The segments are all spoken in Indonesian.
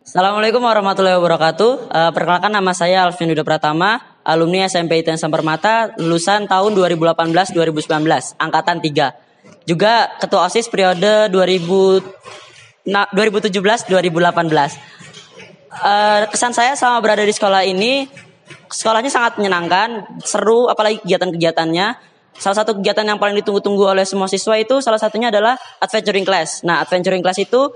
Assalamualaikum warahmatullahi wabarakatuh. Uh, perkenalkan nama saya Alvin Duda Pratama, alumni SMP ITN Sempermata, lulusan tahun 2018-2019, angkatan 3. Juga ketua OSIS periode 2017-2018. Uh, eh, kesan saya selama berada di sekolah ini, sekolahnya sangat menyenangkan, seru, apalagi kegiatan-kegiatannya salah satu kegiatan yang paling ditunggu-tunggu oleh semua siswa itu salah satunya adalah adventuring class. Nah, adventuring class itu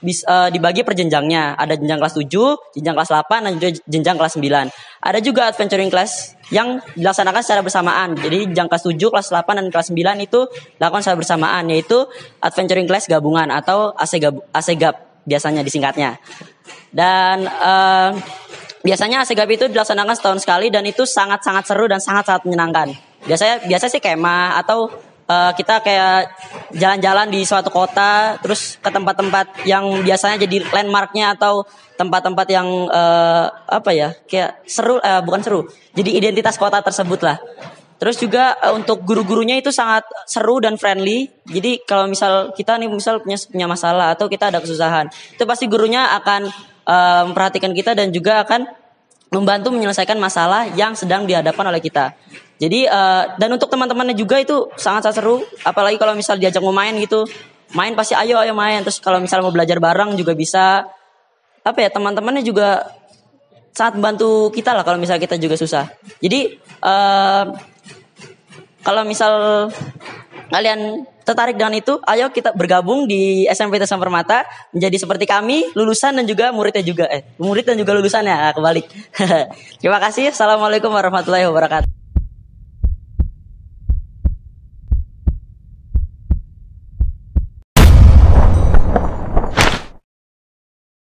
bisa uh, eh, dibagi per jenjangnya. Ada jenjang kelas 7, jenjang kelas 8, dan juga jenjang kelas 9. Ada juga adventuring class yang dilaksanakan secara bersamaan. Jadi jenjang kelas 7, kelas 8, dan kelas 9 itu dilakukan secara bersamaan, yaitu adventuring class gabungan atau ac gap biasanya disingkatnya. Dan uh, biasanya gap itu dilaksanakan setahun sekali dan itu sangat-sangat seru dan sangat-sangat menyenangkan. Biasanya biasa sih kemah atau Eh, kita kayak jalan-jalan di suatu kota terus ke tempat-tempat yang biasanya jadi landmarknya atau tempat-tempat yang uh, apa ya kayak seru uh, bukan seru jadi identitas kota tersebut lah terus juga uh, untuk guru-gurunya itu sangat seru dan friendly jadi kalau misal kita nih misal punya punya masalah atau kita ada kesusahan itu pasti gurunya akan memperhatikan kita dan juga akan membantu menyelesaikan masalah yang sedang dihadapkan oleh kita. Jadi uh, dan untuk teman-temannya juga itu sangat sangat seru, apalagi kalau misal diajak mau main gitu. Main pasti ayo ayo main. Terus kalau misal mau belajar bareng juga bisa. Apa ya teman-temannya juga sangat membantu kita lah kalau misal kita juga susah. Jadi uh, kalau misal kalian tertarik dengan itu, ayo kita bergabung di SMP Tesan Permata menjadi seperti kami, lulusan dan juga muridnya juga eh murid dan juga lulusannya kebalik. Terima kasih. Assalamualaikum warahmatullahi wabarakatuh.